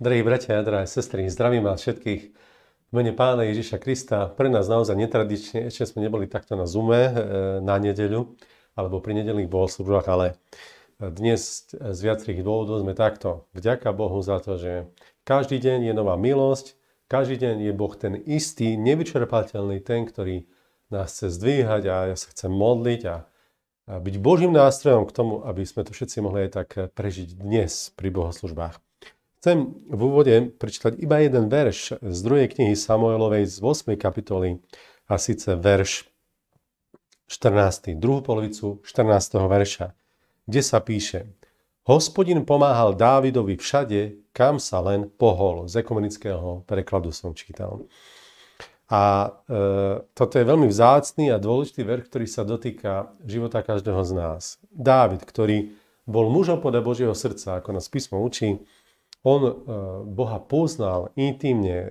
Drahí bratia a drahé sestry, zdravím vás všetkých v mene Pána Ježiša Krista. Pre nás naozaj netradične, ešte sme neboli takto na zume e, na nedeľu alebo pri nedelných bohoslužbách, ale dnes z viacerých dôvodov sme takto. Vďaka Bohu za to, že každý deň je nová milosť, každý deň je Boh ten istý, nevyčerpateľný, ten, ktorý nás chce zdvíhať a ja sa chcem modliť a byť Božím nástrojom k tomu, aby sme to všetci mohli aj tak prežiť dnes pri bohoslužbách. Chcem v úvode prečítať iba jeden verš z druhej knihy Samuelovej z 8. kapitoly, a síce verš 14. druhú polovicu 14. verša, kde sa píše Hospodin pomáhal Dávidovi všade, kam sa len pohol. Z ekumenického prekladu som čítal. A e, toto je veľmi vzácný a dôležitý verš, ktorý sa dotýka života každého z nás. Dávid, ktorý bol mužom podľa Božieho srdca, ako nás písmo učí, on e, Boha poznal intimne, e,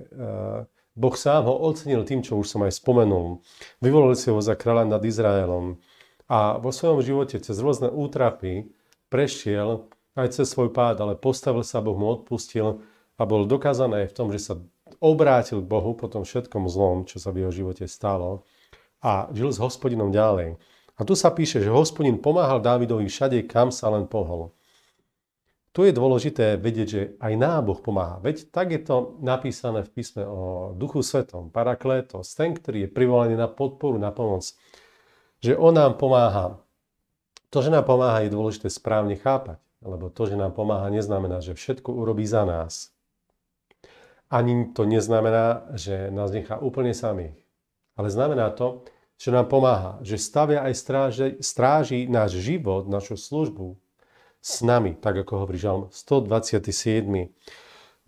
Boh sám ho ocenil tým, čo už som aj spomenul. Vyvolil si ho za kráľa nad Izraelom a vo svojom živote cez rôzne útrapy prešiel aj cez svoj pád, ale postavil sa, Boh mu odpustil a bol dokázaný aj v tom, že sa obrátil k Bohu po tom všetkom zlom, čo sa v jeho živote stalo a žil s hospodinom ďalej. A tu sa píše, že hospodin pomáhal Dávidovi všade, kam sa len pohol. Tu je dôležité vedieť, že aj nám Boh pomáha. Veď tak je to napísané v písme o Duchu Svetom, Parakletos, ten, ktorý je privolaný na podporu, na pomoc. Že On nám pomáha. To, že nám pomáha, je dôležité správne chápať. Lebo to, že nám pomáha, neznamená, že všetko urobí za nás. Ani to neznamená, že nás nechá úplne samých. Ale znamená to, že nám pomáha, že stavia aj stráži, stráži náš život, našu službu, s nami, tak ako hovorí Žalm 127.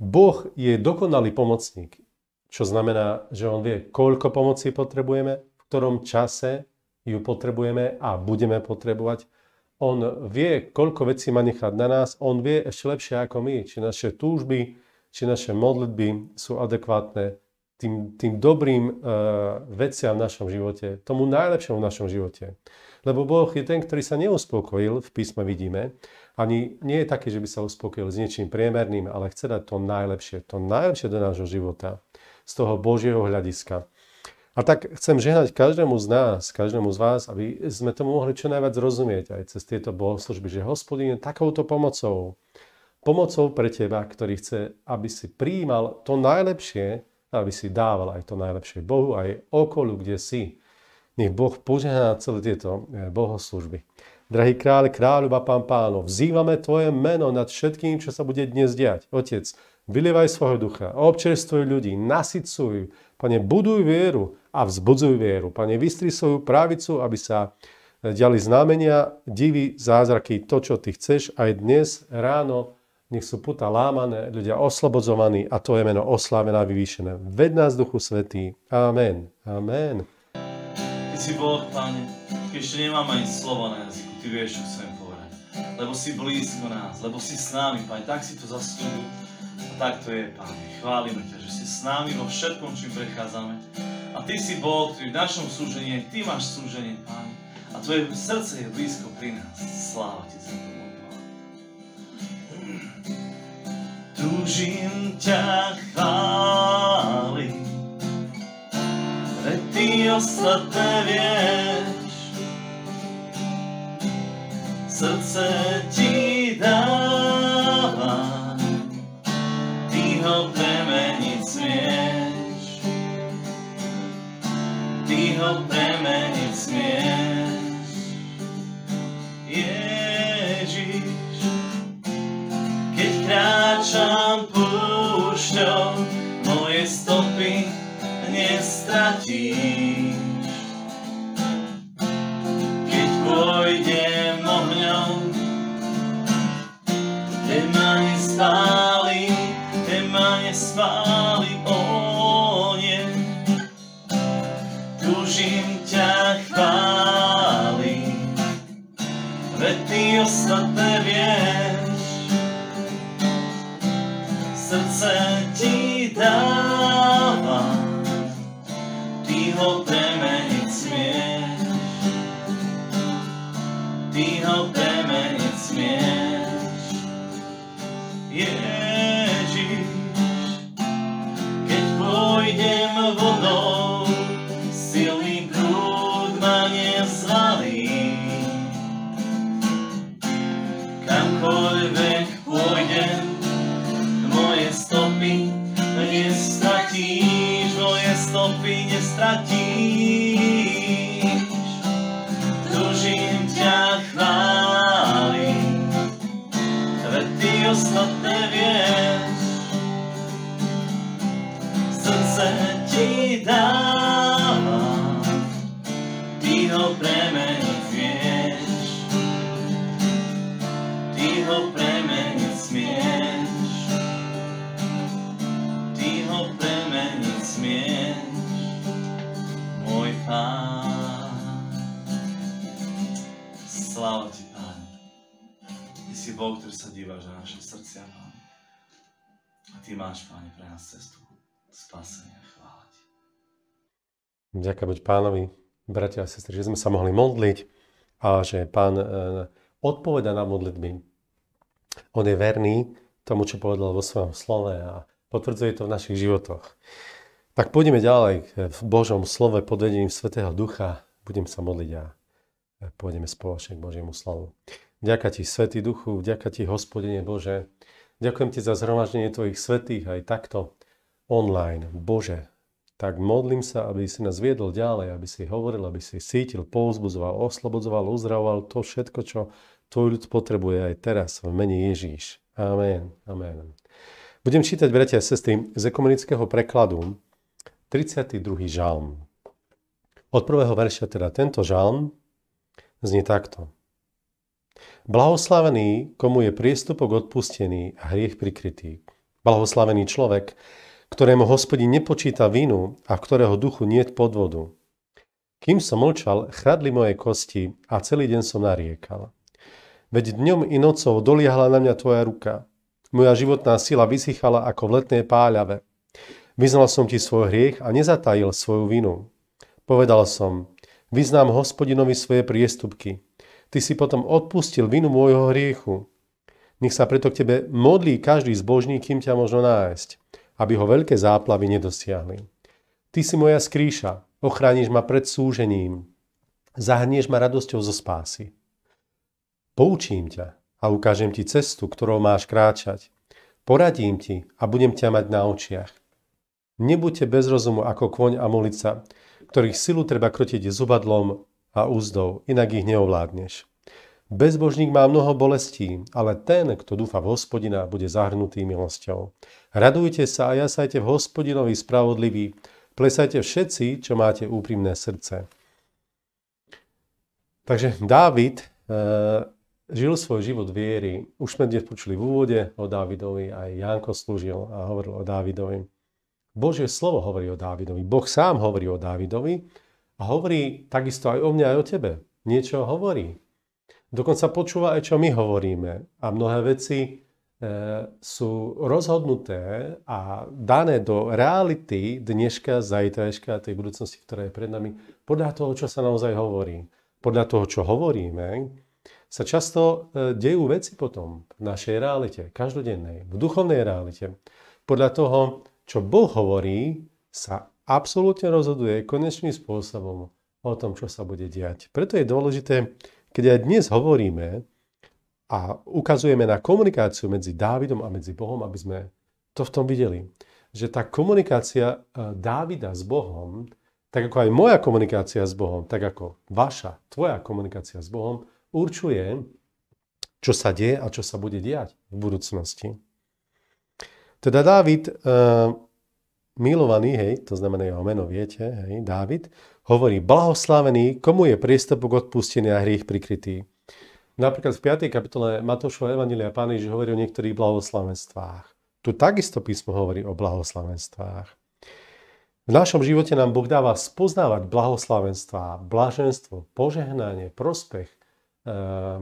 Boh je dokonalý pomocník, čo znamená, že On vie, koľko pomoci potrebujeme, v ktorom čase ju potrebujeme a budeme potrebovať. On vie, koľko vecí má nechať na nás, on vie ešte lepšie ako my, či naše túžby, či naše modlitby sú adekvátne tým, tým dobrým uh, veciam v našom živote, tomu najlepšom v našom živote. Lebo Boh je ten, ktorý sa neuspokojil, v písme vidíme, ani nie je taký, že by sa uspokojil s niečím priemerným, ale chce dať to najlepšie, to najlepšie do nášho života, z toho Božieho hľadiska. A tak chcem žehnať každému z nás, každému z vás, aby sme tomu mohli čo najviac rozumieť aj cez tieto bohoslužby, že je takouto pomocou, pomocou pre teba, ktorý chce, aby si prijímal to najlepšie, aby si dával aj to najlepšie Bohu, aj okolu, kde si. Nech Boh požehná celé tieto eh, bohoslužby. Drahý kráľ, kráľova pán páno, vzývame Tvoje meno nad všetkým, čo sa bude dnes diať. Otec, vylievaj svojho ducha, občerstvuj ľudí, nasycuj, Pane, buduj vieru a vzbudzuj vieru. Pane, vystri svoju pravicu, aby sa ďali znamenia, divy, zázraky, to, čo Ty chceš. Aj dnes ráno nech sú puta lámané, ľudia oslobodzovaní a to je meno oslávené a vyvýšené. Ved nás, Duchu Svetý. Amen. Amen. Ty si Boh, Pane, ešte nemám ani slovo na jazyku. Ty vieš, čo chcem povedať. Lebo si blízko nás, lebo si s nami, Pane, tak si to zaslúbil. A tak to je, Pane. Chválime ťa, že si s nami vo všetkom, čím prechádzame. A Ty si bol ktorý v našom súžení, Ty máš súženie, Pane. A Tvoje srdce je blízko pri nás. Sláva Ti za to, Pane. Dúžim ťa chváliť, Ty ostatné vieš. 此次。Ty máš, Pane, pre nás cestu spasenia. Chvála Ti. Ďakujem buď Pánovi, bratia a sestry, že sme sa mohli modliť a že Pán e, odpoveda na modlitby. On je verný tomu, čo povedal vo svojom slove a potvrdzuje to v našich životoch. Tak pôjdeme ďalej v Božom slove pod vedením Svetého Ducha. Budem sa modliť a pôjdeme spoločne k Božiemu slovu. Ďaká ti, Svetý Duchu, ďaká ti, Hospodine Bože, Ďakujem ti za zhromaždenie tvojich svetých aj takto online. Bože, tak modlím sa, aby si nás viedol ďalej, aby si hovoril, aby si cítil, pouzbudzoval, oslobodzoval, uzdravoval to všetko, čo tvoj ľud potrebuje aj teraz v mene Ježíš. Amen. Amen. Budem čítať, bratia a sestry, z ekumenického prekladu 32. žalm. Od prvého verša teda tento žalm znie takto. Blahoslavený, komu je priestupok odpustený a hriech prikrytý. Blahoslavený človek, ktorému hospodin nepočíta vinu a v ktorého duchu niet podvodu. Kým som mlčal, chradli moje kosti a celý deň som nariekal. Veď dňom i nocou doliehala na mňa tvoja ruka. Moja životná sila vysychala ako v letnej páľave. Vyznal som ti svoj hriech a nezatajil svoju vinu. Povedal som, vyznám hospodinovi svoje priestupky Ty si potom odpustil vinu môjho hriechu. Nech sa preto k tebe modlí každý zbožný, kým ťa možno nájsť, aby ho veľké záplavy nedosiahli. Ty si moja skrýša, ochrániš ma pred súžením, zahrnieš ma radosťou zo spásy. Poučím ťa a ukážem ti cestu, ktorou máš kráčať. Poradím ti a budem ťa mať na očiach. Nebuďte bez rozumu ako kvoň a molica, ktorých silu treba krotiť zubadlom a úzdou, inak ich neovládneš. Bezbožník má mnoho bolestí, ale ten, kto dúfa v hospodina, bude zahrnutý milosťou. Radujte sa a jasajte v hospodinovi spravodlivý, plesajte všetci, čo máte úprimné srdce. Takže Dávid e, žil svoj život viery. Už sme dnes počuli v úvode o Dávidovi, aj Janko slúžil a hovoril o Dávidovi. Božie slovo hovorí o Dávidovi, Boh sám hovorí o Dávidovi a hovorí takisto aj o mne, aj o tebe. Niečo hovorí. Dokonca počúva aj, čo my hovoríme. A mnohé veci e, sú rozhodnuté a dané do reality dneška, zajtrajška a tej budúcnosti, ktorá je pred nami, podľa toho, čo sa naozaj hovorí. Podľa toho, čo hovoríme, sa často e, dejú veci potom v našej realite, každodennej, v duchovnej realite. Podľa toho, čo Boh hovorí, sa absolútne rozhoduje konečným spôsobom o tom, čo sa bude diať. Preto je dôležité, keď aj dnes hovoríme a ukazujeme na komunikáciu medzi Dávidom a medzi Bohom, aby sme to v tom videli. Že tá komunikácia e, Dávida s Bohom, tak ako aj moja komunikácia s Bohom, tak ako vaša, tvoja komunikácia s Bohom, určuje, čo sa deje a čo sa bude diať v budúcnosti. Teda Dávid e, milovaný, hej, to znamená jeho meno, viete, hej, Dávid, hovorí, blahoslavený, komu je priestupok odpustený a hriech prikrytý. Napríklad v 5. kapitole Matúšova Evangelia Pán Ježiš hovorí o niektorých blahoslavenstvách. Tu takisto písmo hovorí o blahoslavenstvách. V našom živote nám Boh dáva spoznávať blahoslavenstvá, blaženstvo, požehnanie, prospech, e,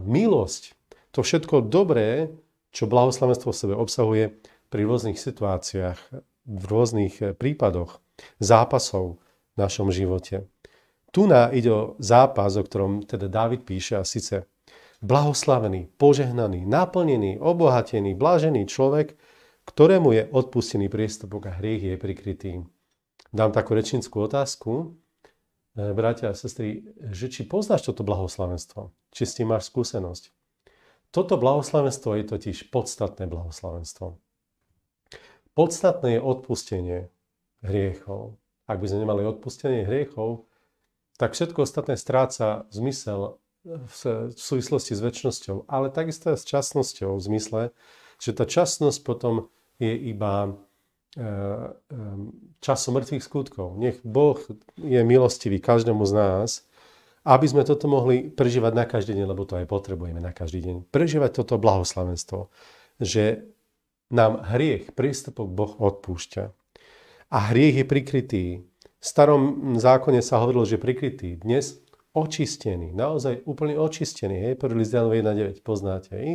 milosť. To všetko dobré, čo blahoslavenstvo v sebe obsahuje pri rôznych situáciách v rôznych eh, prípadoch, zápasov v našom živote. Tu na ide o zápas, o ktorom teda Dávid píše a síce blahoslavený, požehnaný, naplnený, obohatený, blážený človek, ktorému je odpustený priestupok a hriech je prikrytý. Dám takú rečnickú otázku, eh, bratia a sestry, že či poznáš toto blahoslavenstvo, či s tým máš skúsenosť. Toto blahoslavenstvo je totiž podstatné blahoslavenstvo. Podstatné je odpustenie hriechov. Ak by sme nemali odpustenie hriechov, tak všetko ostatné stráca zmysel v súvislosti s väčšnosťou, ale takisto aj s časnosťou v zmysle, že tá časnosť potom je iba e, e, časom mŕtvych skutkov. Nech Boh je milostivý každému z nás, aby sme toto mohli prežívať na každý deň, lebo to aj potrebujeme na každý deň. Prežívať toto blahoslavenstvo, že nám hriech prístupok Boh odpúšťa. A hriech je prikrytý. V starom zákone sa hovorilo, že prikrytý. Dnes očistený, naozaj úplne očistený. Hej, 1. Lizdianov 1.9 poznáte. Hej?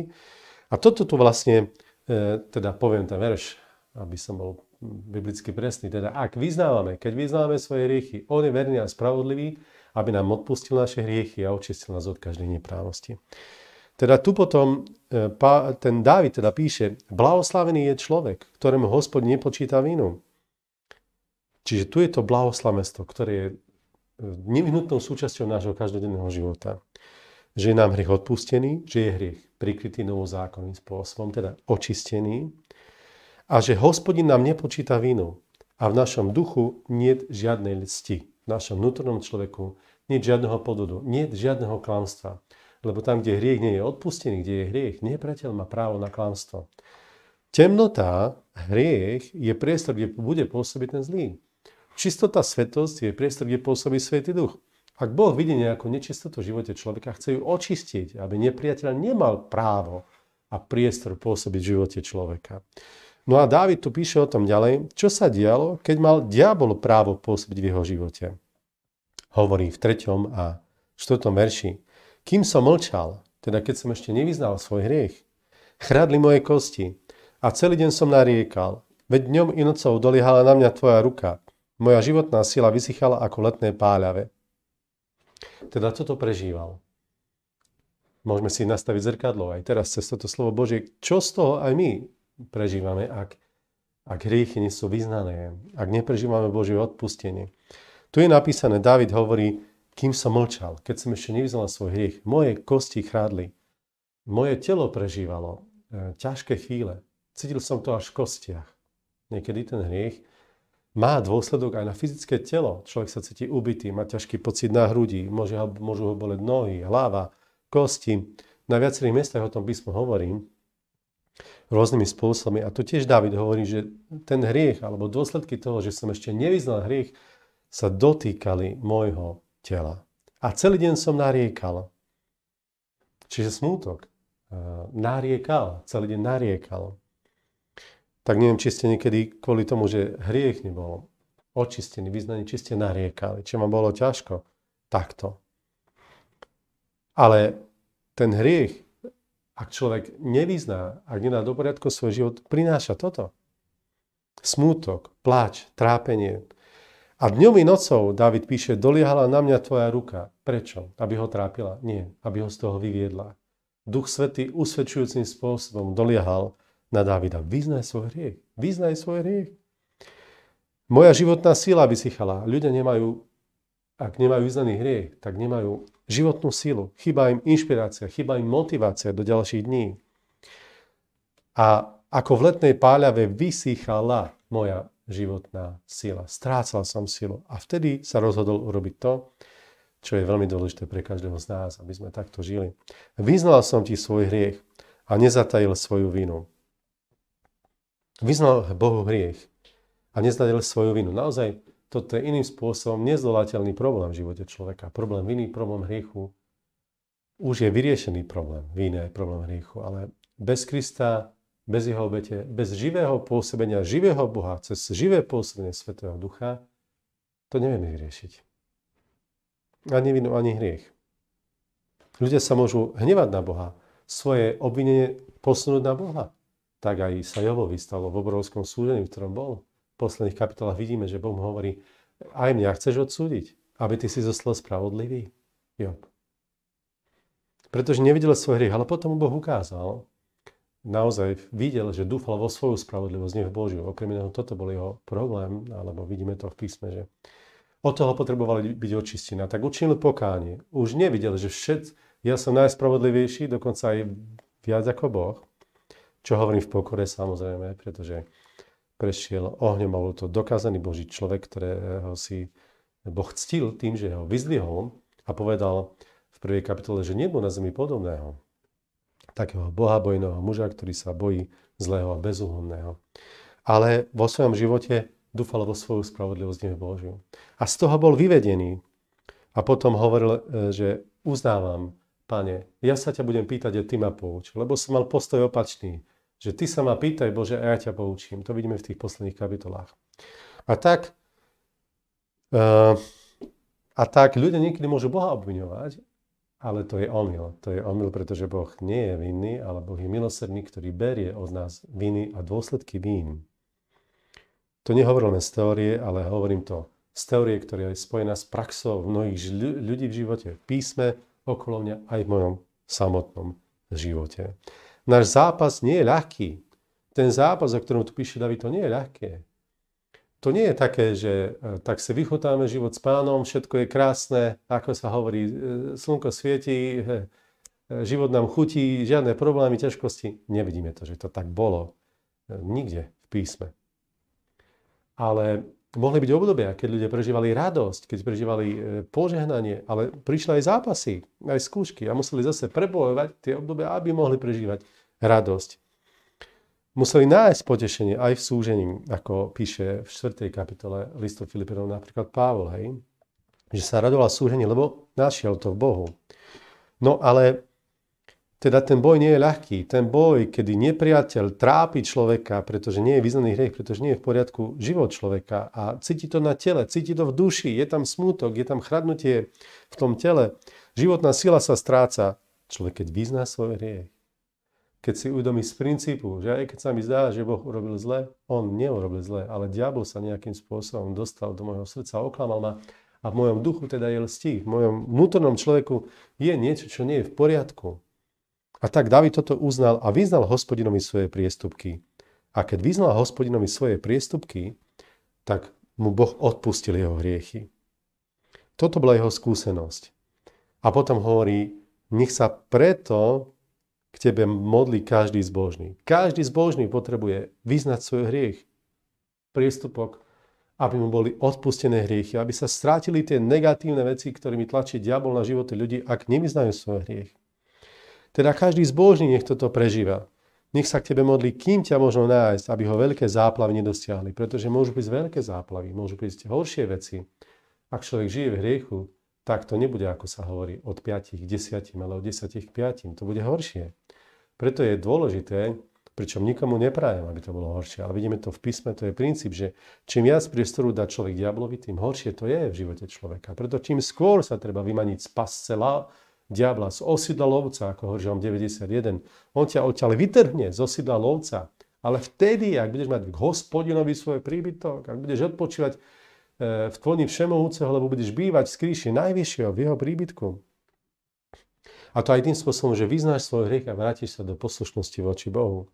A toto tu vlastne, e, teda poviem ten verš, aby som bol biblicky presný, teda ak vyznávame, keď vyznávame svoje hriechy, on je verný a spravodlivý, aby nám odpustil naše hriechy a očistil nás od každej neprávosti. Teda tu potom e, ten Dávid teda píše, blahoslavený je človek, ktorému hospod nepočíta vinu. Čiže tu je to blahoslavenstvo, ktoré je e, nevyhnutnou súčasťou nášho každodenného života. Že je nám hriech odpustený, že je hriech prikrytý novozákonným spôsobom, teda očistený, a že hospodin nám nepočíta vinu a v našom duchu nie žiadnej lsti, v našom vnútornom človeku nie žiadneho podudu, nie žiadneho klamstva. Lebo tam, kde hriech nie je odpustený, kde je hriech, nepriateľ má právo na klamstvo. Temnota, hriech je priestor, kde bude pôsobiť ten zlý. Čistota, svetosť je priestor, kde pôsobí Svetý Duch. Ak Boh vidí nejakú nečistotu v živote človeka, chce ju očistiť, aby nepriateľ nemal právo a priestor pôsobiť v živote človeka. No a Dávid tu píše o tom ďalej, čo sa dialo, keď mal diabol právo pôsobiť v jeho živote. Hovorí v 3. a 4. verši. Kým som mlčal, teda keď som ešte nevyznal svoj hriech, chradli moje kosti a celý deň som nariekal. Veď dňom i nocou doliehala na mňa tvoja ruka. Moja životná sila vysychala ako letné páľave. Teda toto prežíval. Môžeme si nastaviť zrkadlo aj teraz cez toto slovo Božie. Čo z toho aj my prežívame, ak, ak hriechy nie sú vyznané, ak neprežívame Božie odpustenie. Tu je napísané, David hovorí, kým som mlčal, keď som ešte nevyznal svoj hriech, moje kosti chrádli, moje telo prežívalo e, ťažké chvíle. Cítil som to až v kostiach. Niekedy ten hriech má dôsledok aj na fyzické telo. Človek sa cíti ubitý, má ťažký pocit na hrudi, môže, môžu ho boleť nohy, hlava, kosti. Na viacerých miestach o tom písmo hovorím rôznymi spôsobmi. A tu tiež David hovorí, že ten hriech alebo dôsledky toho, že som ešte nevyznal hriech, sa dotýkali môjho tela. A celý deň som nariekal. Čiže smútok. E, nariekal. Celý deň nariekal. Tak neviem, či ste niekedy kvôli tomu, že hriech nebol očistený, vyznaný, či ste nariekali. Či vám bolo ťažko. Takto. Ale ten hriech, ak človek nevyzná, ak nedá do poriadku svoj život, prináša toto. Smútok, pláč, trápenie, a dňom i nocou, David píše, doliehala na mňa tvoja ruka. Prečo? Aby ho trápila? Nie, aby ho z toho vyviedla. Duch Svetý usvedčujúcim spôsobom doliehal na Davida. Vyznaj svoj hriech. Vyznaj svoj hriech. Moja životná sila vysychala. Ľudia nemajú, ak nemajú vyznaný hriech, tak nemajú životnú silu. Chýba im inšpirácia, chýba im motivácia do ďalších dní. A ako v letnej páľave vysychala moja životná sila. Strácal som silu a vtedy sa rozhodol urobiť to, čo je veľmi dôležité pre každého z nás, aby sme takto žili. Vyznal som ti svoj hriech a nezatajil svoju vinu. Vyznal Bohu hriech a nezatajil svoju vinu. Naozaj, toto je iným spôsobom nezdolateľný problém v živote človeka. Problém viny, problém hriechu. Už je vyriešený problém viny problém hriechu, ale bez Krista bez jeho obete, bez živého pôsobenia živého Boha, cez živé pôsobenie Svetého Ducha, to nevieme vyriešiť. Ani vinu, ani hriech. Ľudia sa môžu hnevať na Boha, svoje obvinenie posunúť na Boha. Tak aj sa Jovovi stalo v obrovskom súdení, v ktorom bol. V posledných kapitolách vidíme, že Boh hovorí, aj mňa chceš odsúdiť, aby ty si zostal spravodlivý, Job. Pretože nevidel svoj hriech, ale potom Boh ukázal, naozaj videl, že dúfal vo svoju spravodlivosť, nie v Božiu. Okrem iného, toto bol jeho problém, alebo vidíme to v písme, že od toho potrebovali byť očistená. Tak učinil pokánie. Už nevidel, že všet, ja som najspravodlivejší, dokonca aj viac ako Boh. Čo hovorím v pokore samozrejme, pretože prešiel ohňom a bol to dokázaný Boží človek, ktorého si Boh ctil tým, že ho vyzdvihol a povedal v prvej kapitole, že nebol na zemi podobného takého bohabojného muža, ktorý sa bojí zlého a bezúhonného. Ale vo svojom živote dúfal vo svoju spravodlivosť Božiu. A z toho bol vyvedený. A potom hovoril, e, že uznávam, pane, ja sa ťa budem pýtať a ty ma pouč, lebo som mal postoj opačný, že ty sa ma pýtaj, Bože, a ja ťa poučím. To vidíme v tých posledných kapitolách. A tak, e, a tak ľudia niekedy môžu Boha obviňovať, ale to je omyl. To je omyl, pretože Boh nie je vinný, ale Boh je milosrdný, ktorý berie od nás viny a dôsledky vín. To nehovorím len z teórie, ale hovorím to z teórie, ktorá je spojená s praxou mnohých ľudí v živote, v písme, okolo mňa aj v mojom samotnom živote. Náš zápas nie je ľahký. Ten zápas, o ktorom tu píše David, to nie je ľahké to nie je také, že e, tak si vychutáme život s pánom, všetko je krásne, ako sa hovorí, e, slnko svieti, e, život nám chutí, žiadne problémy, ťažkosti. Nevidíme to, že to tak bolo. Nikde v písme. Ale mohli byť obdobia, keď ľudia prežívali radosť, keď prežívali požehnanie, ale prišli aj zápasy, aj skúšky a museli zase prebojovať tie obdobia, aby mohli prežívať radosť museli nájsť potešenie aj v súžení, ako píše v 4. kapitole listu Filipinov napríklad Pavol, hej, že sa radoval súžení, lebo našiel to v Bohu. No ale teda ten boj nie je ľahký. Ten boj, kedy nepriateľ trápi človeka, pretože nie je vyznaný hriech, pretože nie je v poriadku život človeka a cíti to na tele, cíti to v duši, je tam smútok, je tam chradnutie v tom tele. Životná sila sa stráca. Človek, keď vyzná svoj hriech, keď si uvedomí z princípu, že aj keď sa mi zdá, že Boh urobil zle, on neurobil zle, ale diabol sa nejakým spôsobom dostal do môjho srdca, oklamal ma a v mojom duchu teda je lstí, v mojom vnútornom človeku je niečo, čo nie je v poriadku. A tak David toto uznal a vyznal hospodinovi svoje priestupky. A keď vyznal hospodinovi svoje priestupky, tak mu Boh odpustil jeho hriechy. Toto bola jeho skúsenosť. A potom hovorí, nech sa preto k tebe modlí každý zbožný. Každý zbožný potrebuje vyznať svoj hriech, priestupok, aby mu boli odpustené hriechy, aby sa strátili tie negatívne veci, ktorými tlačí diabol na životy ľudí, ak nevyznajú svoj hriech. Teda každý zbožný nech toto prežíva. Nech sa k tebe modlí, kým ťa možno nájsť, aby ho veľké záplavy nedosiahli. Pretože môžu prísť veľké záplavy, môžu prísť horšie veci. Ak človek žije v hriechu, tak to nebude, ako sa hovorí, od 5 k 10, ale od 10 k 5. To bude horšie. Preto je dôležité, pričom nikomu neprajem, aby to bolo horšie, ale vidíme to v písme, to je princíp, že čím viac priestoru dá človek diablovi, tým horšie to je v živote človeka. Preto čím skôr sa treba vymaniť z pascela diabla, z osidla lovca, ako hovorí Žalm 91. On ťa odtiaľ vytrhne z osidla lovca, ale vtedy, ak budeš mať k hospodinovi svoj príbytok, ak budeš odpočívať eh, v tvoni všemohúceho, lebo budeš bývať v skríši najvyššieho v jeho príbytku, a to aj tým spôsobom, že vyznáš svoj hriech a vrátiš sa do poslušnosti voči Bohu.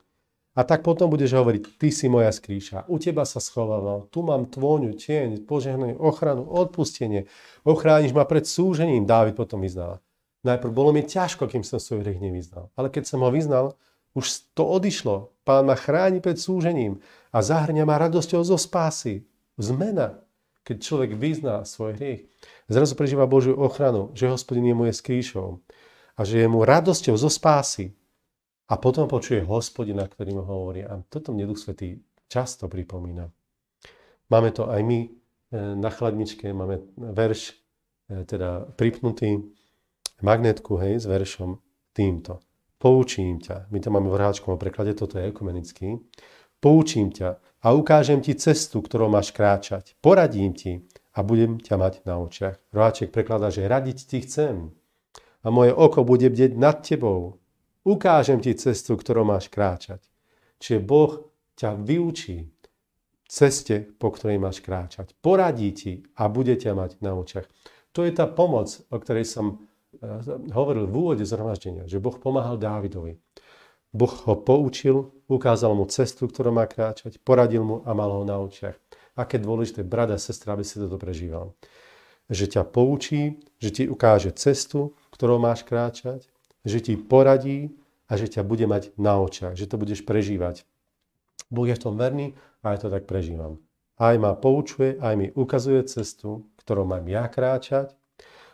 A tak potom budeš hovoriť, ty si moja skrýša, u teba sa schovávam, tu mám tvoňu, tieň, požehnanie, ochranu, odpustenie, ochrániš ma pred súžením, Dávid potom vyznáva. Najprv bolo mi ťažko, kým som svoj hriech nevyznal. Ale keď som ho vyznal, už to odišlo. Pán ma chráni pred súžením a zahrňa ma radosťou zo spásy. Zmena. Keď človek vyzná svoj hriech, zrazu prežíva Božiu ochranu, že hospodin je moje skrýšou a že je mu radosťou zo spásy. A potom počuje hospodina, ktorý mu hovorí. A toto mne Duch Svetý často pripomína. Máme to aj my e, na chladničke, máme verš, e, teda pripnutý, magnetku, hej, s veršom týmto. Poučím ťa, my to máme v hráčkovom preklade, toto je ekumenický. Poučím ťa a ukážem ti cestu, ktorou máš kráčať. Poradím ti a budem ťa mať na očiach. Roháček prekladá, že radiť ti chcem, a moje oko bude bdieť nad tebou. Ukážem ti cestu, ktorou máš kráčať. Čiže Boh ťa vyučí ceste, po ktorej máš kráčať. Poradí ti a bude ťa mať na očiach. To je tá pomoc, o ktorej som eh, hovoril v úvode zhromaždenia, že Boh pomáhal Dávidovi. Boh ho poučil, ukázal mu cestu, ktorú má kráčať, poradil mu a mal ho na očiach. Aké dôležité, brada, sestra, aby si toto prežíval že ťa poučí, že ti ukáže cestu, ktorou máš kráčať, že ti poradí a že ťa bude mať na očiach, že to budeš prežívať. Boh je v tom verný a aj to tak prežívam. Aj ma poučuje, aj mi ukazuje cestu, ktorou mám ja kráčať,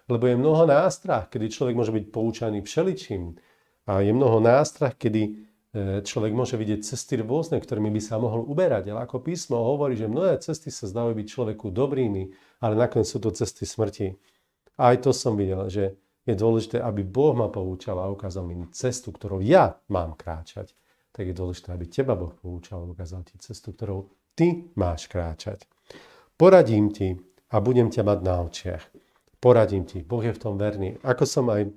lebo je mnoho nástrah, kedy človek môže byť poučaný všeličím. A je mnoho nástrah, kedy e, človek môže vidieť cesty rôzne, ktorými by sa mohol uberať. Ale ako písmo hovorí, že mnohé cesty sa zdajú byť človeku dobrými, ale nakoniec sú to cesty smrti. A aj to som videl, že je dôležité, aby Boh ma poučal a ukázal mi cestu, ktorou ja mám kráčať. Tak je dôležité, aby teba Boh poučal a ukázal ti cestu, ktorou ty máš kráčať. Poradím ti a budem ťa mať na očiach. Poradím ti. Boh je v tom verný. Ako som aj e,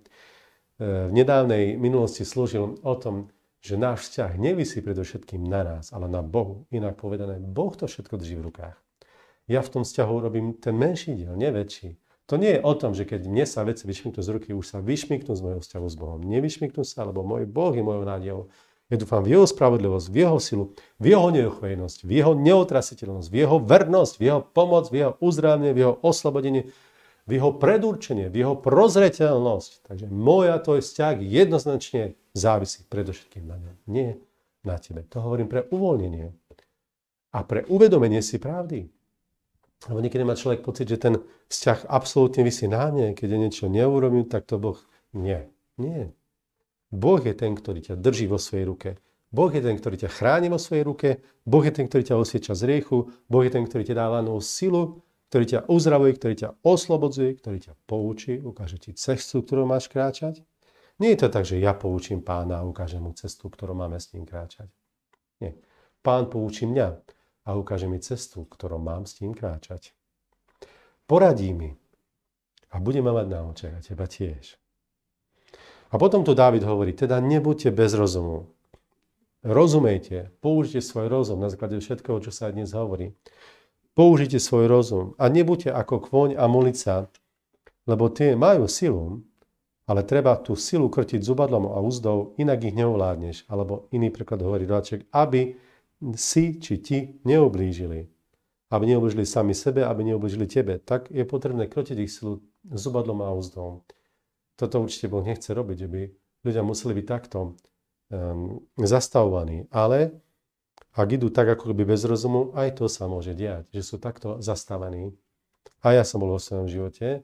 v nedávnej minulosti slúžil o tom, že náš vzťah nevisí predovšetkým na nás, ale na Bohu. Inak povedané, Boh to všetko drží v rukách ja v tom vzťahu robím ten menší diel, väčší. To nie je o tom, že keď mne sa veci vyšmiknú z ruky, už sa vyšmiknú z môjho vzťahu s Bohom. Nevyšmiknú sa, lebo môj Boh je mojou nádejou. Ja dúfam v jeho spravodlivosť, v jeho silu, v jeho neochvejnosť, v jeho neotrasiteľnosť, v jeho vernosť, v jeho pomoc, v jeho uzdravenie, v jeho oslobodenie, v jeho predurčenie, v jeho prozreteľnosť. Takže moja tvoj vzťah jednoznačne závisí predovšetkým na ňom. Nie na tebe. To hovorím pre uvoľnenie a pre uvedomenie si pravdy. Lebo niekedy má človek pocit, že ten vzťah absolútne vysí na mne, keď je niečo neurobím, tak to Boh... Nie, nie. Boh je ten, ktorý ťa drží vo svojej ruke. Boh je ten, ktorý ťa chráni vo svojej ruke, Boh je ten, ktorý ťa osieča z riechu, Boh je ten, ktorý ti dáva novú silu, ktorý ťa uzdravuje, ktorý ťa oslobodzuje, ktorý ťa poučí, ukáže ti cestu, ktorú máš kráčať. Nie je to tak, že ja poučím pána a ukážem mu cestu, ktorú máme s ním kráčať. Nie. Pán poučí mňa a ukáže mi cestu, ktorou mám s tým kráčať. Poradí mi a bude ma mať na očiach a teba tiež. A potom tu Dávid hovorí, teda nebuďte bez rozumu. Rozumejte, použite svoj rozum na základe všetkého, čo sa dnes hovorí. Použite svoj rozum a nebuďte ako kvoň a mulica, lebo tie majú silu, ale treba tú silu krtiť zubadlom a úzdou, inak ich neovládneš. Alebo iný preklad hovorí Rodáček, aby si či ti neoblížili. Aby neoblížili sami sebe, aby neoblížili tebe. Tak je potrebné krotiť ich silu zubadlom a úzdom. Toto určite Boh nechce robiť, aby ľudia museli byť takto um, zastavovaní. Ale ak idú tak ako by bez rozumu, aj to sa môže diať, že sú takto zastavení. A ja som bol vo svojom živote e,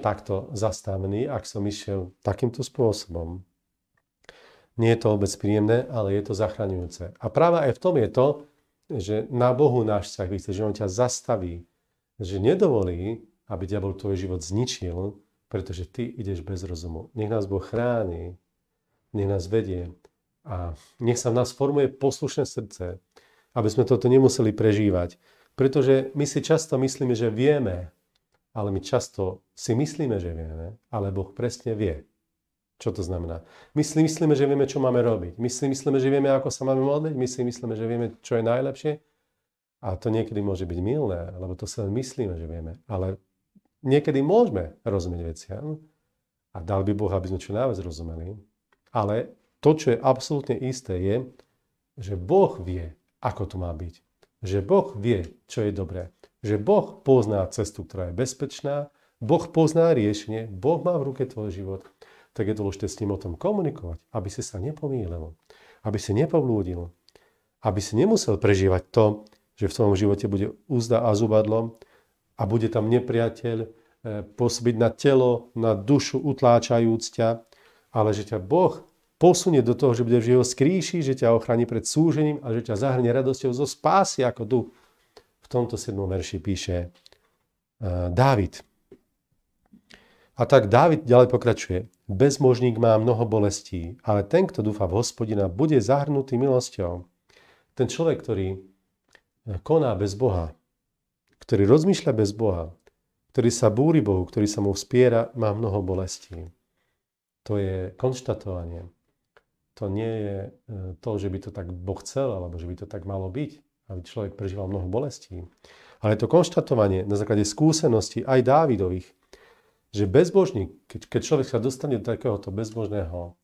takto zastavený, ak som išiel takýmto spôsobom. Nie je to vôbec príjemné, ale je to zachraňujúce. A práve aj v tom je to, že na Bohu náš vzťah vychce, že On ťa zastaví, že nedovolí, aby diabol tvoj život zničil, pretože ty ideš bez rozumu. Nech nás Boh chráni, nech nás vedie a nech sa v nás formuje poslušné srdce, aby sme toto nemuseli prežívať. Pretože my si často myslíme, že vieme, ale my často si myslíme, že vieme, ale Boh presne vie. Čo to znamená? My si myslíme, že vieme, čo máme robiť. My si myslíme, že vieme, ako sa máme modliť. My si myslíme, že vieme, čo je najlepšie. A to niekedy môže byť milné, lebo to sa len myslíme, že vieme. Ale niekedy môžeme rozumieť veciam a dal by Boh, aby sme čo najviac rozumeli. Ale to, čo je absolútne isté, je, že Boh vie, ako to má byť. Že Boh vie, čo je dobré. Že Boh pozná cestu, ktorá je bezpečná. Boh pozná riešenie. Boh má v ruke tvoj život tak je dôležité s ním o tom komunikovať, aby si sa nepomýlil, aby si nepoblúdil, aby si nemusel prežívať to, že v svojom živote bude úzda a zubadlo a bude tam nepriateľ e, posbiť na telo, na dušu, utláčajúc ťa, ale že ťa Boh posunie do toho, že bude v jeho skríši, že ťa ochráni pred súžením a že ťa zahrne radosťou zo spásy ako duch. V tomto 7. verši píše e, Dávid. A tak Dávid ďalej pokračuje. Bezmožník má mnoho bolestí, ale ten, kto dúfa v hospodina, bude zahrnutý milosťou. Ten človek, ktorý eh, koná bez Boha, ktorý rozmýšľa bez Boha, ktorý sa búri Bohu, ktorý sa mu vspiera, má mnoho bolestí. To je konštatovanie. To nie je eh, to, že by to tak Boh chcel, alebo že by to tak malo byť, aby človek prežíval mnoho bolestí. Ale to konštatovanie na základe skúseností aj Dávidových, že bezbožník, keď, keď človek sa dostane do takéhoto bezbožného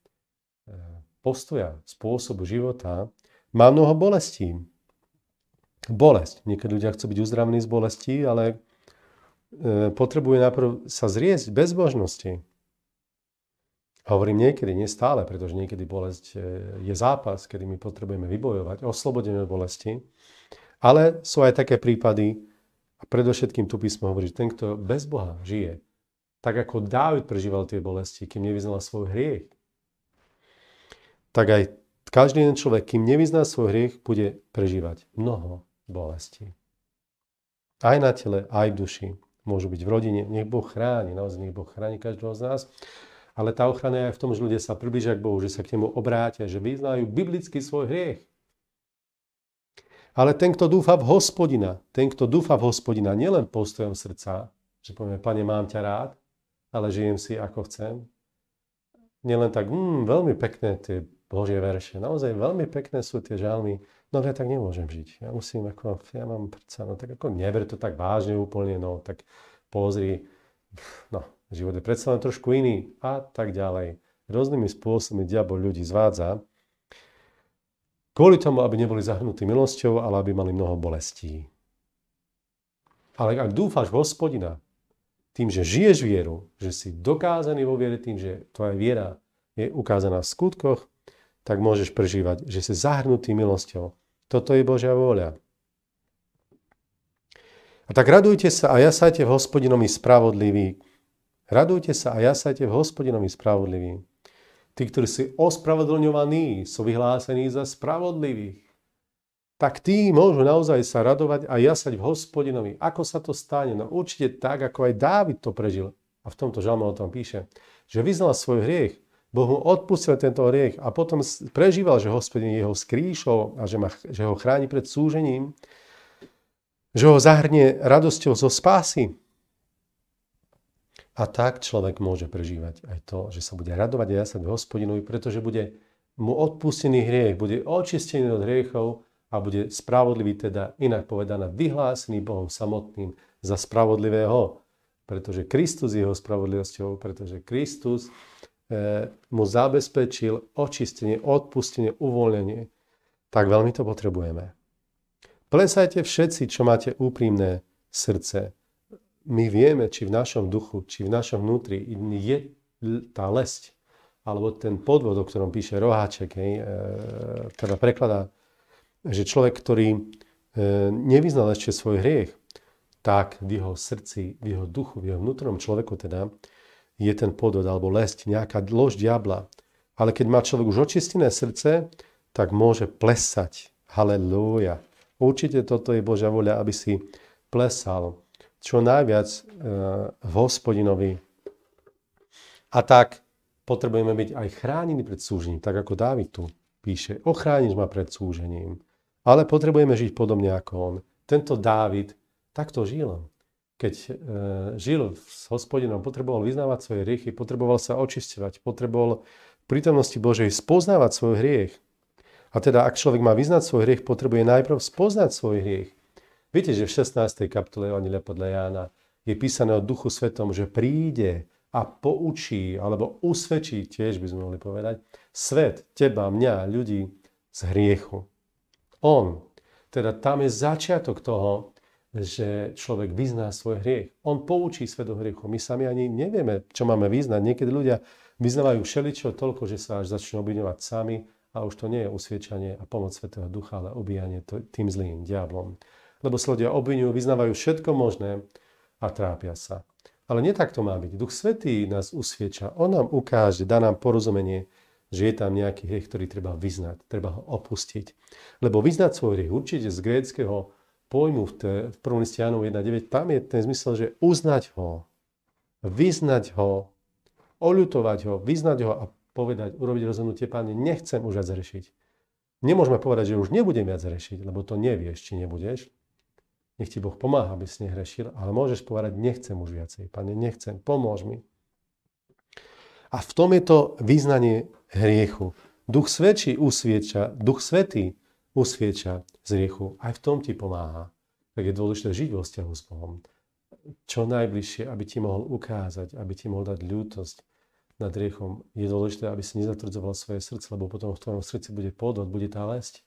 e, postoja, spôsobu života, má mnoho bolestí. Bolesť. Niekedy ľudia chcú byť uzdravení z bolesti, ale e, potrebuje najprv sa zriesť bezbožnosti. A hovorím niekedy, nie stále, pretože niekedy bolesť e, je zápas, kedy my potrebujeme vybojovať, oslobodenie od bolesti. Ale sú aj také prípady, a predovšetkým tu písmo hovorí, že ten, kto bez Boha žije, tak ako Dávid prežíval tie bolesti, kým nevyznal svoj hriech. Tak aj každý jeden človek, kým nevyzná svoj hriech, bude prežívať mnoho bolesti. Aj na tele, aj v duši. Môžu byť v rodine. Nech Boh chráni, naozaj nech Boh chráni každého z nás. Ale tá ochrana je aj v tom, že ľudia sa približia k Bohu, že sa k nemu obrátia, že vyznajú biblicky svoj hriech. Ale ten, kto dúfa v hospodina, ten, kto dúfa v hospodina, nielen postojom srdca, že povieme, pane, mám ťa rád, ale žijem si ako chcem. Nielen tak, mm, veľmi pekné tie Božie verše, naozaj veľmi pekné sú tie žalmy, no ja tak nemôžem žiť. Ja musím, ako, ja mám prca, no tak ako neber to tak vážne úplne, no tak pozri, no, život je predsa len trošku iný a tak ďalej. Rôznymi spôsobmi diabol ľudí zvádza, kvôli tomu, aby neboli zahrnutí milosťou, ale aby mali mnoho bolestí. Ale ak dúfáš v hospodina, tým, že žiješ vieru, že si dokázaný vo viere tým, že tvoja viera je ukázaná v skutkoch, tak môžeš prežívať, že si zahrnutý milosťou. Toto je Božia vôľa. A tak radujte sa a jasajte v hospodinovi spravodlivý. Radujte sa a jasajte v hospodinovi spravodlivý. Tí, ktorí sú ospravedlňovaní, sú vyhlásení za spravodlivých tak tí môžu naozaj sa radovať a jasať v hospodinovi. Ako sa to stane? No určite tak, ako aj Dávid to prežil. A v tomto žalme o tom píše, že vyznal svoj hriech, Boh mu odpustil tento hriech a potom prežíval, že hospodin jeho skrýšol a že, ma, že ho chráni pred súžením, že ho zahrnie radosťou zo spásy. A tak človek môže prežívať aj to, že sa bude radovať a jasať hospodinovi, pretože bude mu odpustený hriech, bude očistený od hriechov a bude spravodlivý, teda inak povedané vyhlásený Bohom samotným za spravodlivého, pretože Kristus je jeho spravodlivosťou, pretože Kristus e, mu zabezpečil očistenie, odpustenie, uvoľnenie. Tak veľmi to potrebujeme. Plesajte všetci, čo máte úprimné srdce. My vieme, či v našom duchu, či v našom vnútri je tá lesť, alebo ten podvod, o ktorom píše Roháček, hej, teda prekladá že človek, ktorý e, nevyznal ešte svoj hriech, tak v jeho srdci, v jeho duchu, v jeho vnútornom človeku teda je ten podod alebo lesť, nejaká lož diabla. Ale keď má človek už očistené srdce, tak môže plesať. Halelúja. Určite toto je Božia voľa, aby si plesal čo najviac e, v hospodinovi. A tak potrebujeme byť aj chránení pred súžením, tak ako Dávid tu píše, ochrániš ma pred súžením. Ale potrebujeme žiť podobne ako on. Tento Dávid takto žil. Keď e, žil s hospodinom, potreboval vyznávať svoje hriechy, potreboval sa očisťovať, potreboval v prítomnosti Božej spoznávať svoj hriech. A teda, ak človek má vyznať svoj hriech, potrebuje najprv spoznať svoj hriech. Viete, že v 16. kapitole Evangelia podľa Jána je písané o Duchu Svetom, že príde a poučí, alebo usvedčí, tiež by sme mohli povedať, svet, teba, mňa, ľudí z hriechu. On. Teda tam je začiatok toho, že človek vyzná svoj hriech. On poučí svet o hriechu. My sami ani nevieme, čo máme vyznať. Niekedy ľudia vyznávajú všeličo toľko, že sa až začnú obvinovať sami a už to nie je usviečanie a pomoc Svetého Ducha, ale obíjanie tým zlým diablom. Lebo sa ľudia obvinujú, vyznávajú všetko možné a trápia sa. Ale nie tak to má byť. Duch Svetý nás usvieča. On nám ukáže, dá nám porozumenie, že je tam nejaký hriech, ktorý treba vyznať, treba ho opustiť. Lebo vyznať svoj hriech určite z gréckého pojmu v, te, v 1. Stianov 1.9, tam je ten zmysel, že uznať ho, vyznať ho, oľutovať ho, vyznať ho a povedať, urobiť rozhodnutie, páne, nechcem už viac rešiť. Nemôžeme povedať, že už nebudem viac rešiť, lebo to nevieš, či nebudeš. Nech ti Boh pomáha, aby si nehrešil, ale môžeš povedať, nechcem už viacej, pane, nechcem, pomôž mi. A v tom je to význanie hriechu. Duch svedčí, usvieča, Duch Svetý usvieča z hriechu. Aj v tom ti pomáha. Tak je dôležité žiť vo vzťahu s Bohom. Čo najbližšie, aby ti mohol ukázať, aby ti mohol dať ľútosť nad riechom. Je dôležité, aby si nezatvrdzoval svoje srdce, lebo potom v tvojom srdci bude podot, bude tá lesť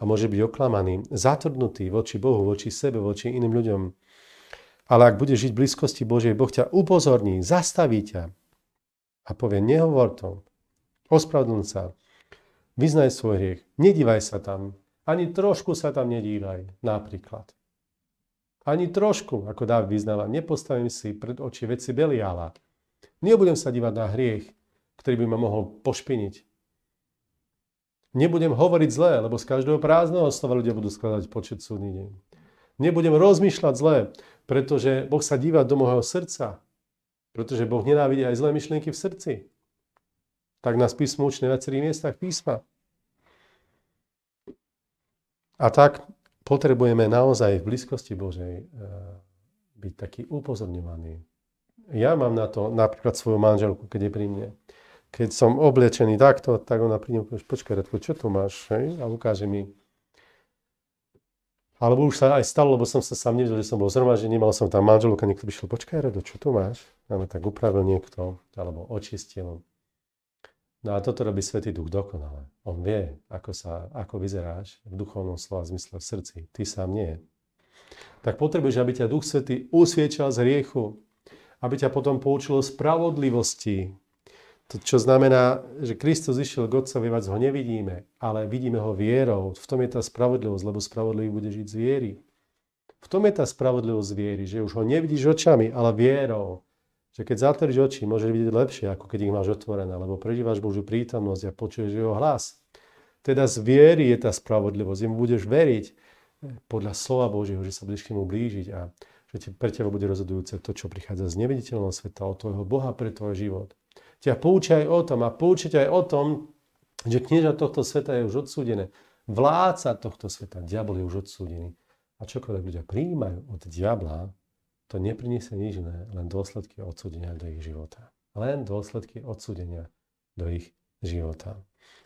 a môže byť oklamaný, zatvrdnutý voči Bohu, voči sebe, voči iným ľuďom. Ale ak budeš žiť v blízkosti Božej, Boh ťa upozorní, zastaví ťa a povie, nehovor to, Ospravedlň sa. Vyznaj svoj hriech. Nedívaj sa tam. Ani trošku sa tam nedívaj, napríklad. Ani trošku, ako Dáv vyznáva, nepostavím si pred oči veci Beliala. Nebudem sa dívať na hriech, ktorý by ma mohol pošpiniť. Nebudem hovoriť zlé, lebo z každého prázdneho slova ľudia budú skladať počet súdny deň. Nebudem rozmýšľať zlé, pretože Boh sa díva do môjho srdca. Pretože Boh nenávidí aj zlé myšlienky v srdci tak nás písmo učne na viacerých miestach písma. A tak potrebujeme naozaj v blízkosti Božej eh, byť taký upozorňovaný. Ja mám na to napríklad svoju manželku, keď je pri mne. Keď som oblečený takto, tak ona pri ňom počkaj, Radko, čo tu máš? Hej? A ukáže mi. Alebo už sa aj stalo, lebo som sa sám nevedel, že som bol že mal som tam manželku a niekto by šiel, počkaj, Rado, čo tu máš? Máme tak upravil niekto, alebo očistil. No a toto robí Svetý Duch dokonale. On vie, ako, sa, ako vyzeráš v duchovnom slova zmysle v srdci. Ty sám nie. Tak potrebuješ, aby ťa Duch Svetý usviečal z hriechu, aby ťa potom poučilo spravodlivosti, to, čo znamená, že Kristus išiel k Otcovi, ho nevidíme, ale vidíme ho vierou. V tom je tá spravodlivosť, lebo spravodlivý bude žiť z viery. V tom je tá spravodlivosť viery, že už ho nevidíš očami, ale vierou že keď zatvoríš oči, môžeš vidieť lepšie, ako keď ich máš otvorené, lebo prežívaš Božiu prítomnosť a počuješ jeho hlas. Teda z viery je tá spravodlivosť. Im budeš veriť eh, podľa slova Božieho, že sa budeš k nemu blížiť a že pre teba bude rozhodujúce to, čo prichádza z neviditeľného sveta, od tvojho Boha pre tvoj život. Ťa poučia aj o tom a poučia aj o tom, že knieža tohto sveta je už odsúdené. Vládca tohto sveta, diabol je už odsúdený. A čokoľvek ľudia príjmajú od diabla, to nepriniesie nič iné, len dôsledky odsúdenia do ich života. Len dôsledky odsúdenia do ich života.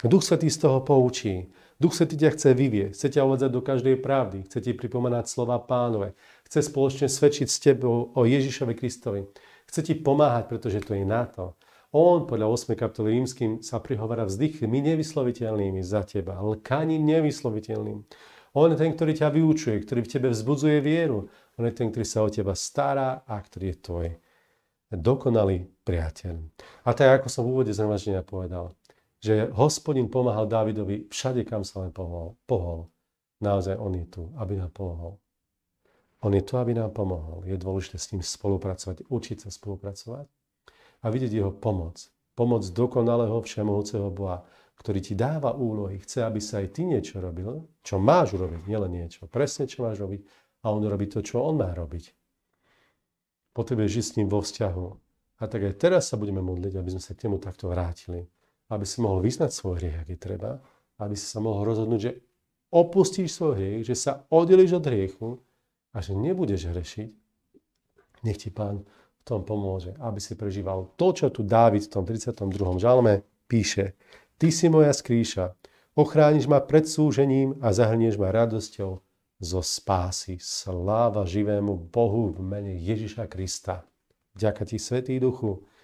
Duch Svetý z toho poučí. Duch Svetý ťa chce vyvieť, chce ťa uvedzať do každej pravdy, chce ti pripomenať slova pánove, chce spoločne svedčiť s tebou o Ježišovi Kristovi. Chce ti pomáhať, pretože to je na to. On podľa 8. kapitoly rímským sa prihovára vzdychmi nevysloviteľnými za teba, lkaním nevysloviteľným. On je ten, ktorý ťa vyučuje, ktorý v tebe vzbudzuje vieru, on je ten, ktorý sa o teba stará a ktorý je tvoj dokonalý priateľ. A tak, ako som v úvode zhromaždenia povedal, že hospodin pomáhal Dávidovi všade, kam sa len pohol. pohol. Naozaj on je tu, aby nám pomohol. On je tu, aby nám pomohol. Je dôležité s ním spolupracovať, učiť sa spolupracovať a vidieť jeho pomoc. Pomoc dokonalého všemohúceho Boha, ktorý ti dáva úlohy, chce, aby sa aj ty niečo robil, čo máš urobiť, nielen niečo, presne čo máš robiť a on robí to, čo on má robiť. Potrebuje žiť s ním vo vzťahu. A tak aj teraz sa budeme modliť, aby sme sa k nemu takto vrátili. Aby si mohol vyznať svoj hriech, ak je treba. Aby si sa mohol rozhodnúť, že opustíš svoj hriech, že sa oddeliš od hriechu a že nebudeš hrešiť. Nech ti pán v tom pomôže, aby si prežíval to, čo tu Dávid v tom 32. žalme píše. Ty si moja skrýša, ochrániš ma pred súžením a zahrnieš ma radosťou zo spásy. Sláva živému Bohu v mene Ježiša Krista. Ďaká ti, Svetý Duchu,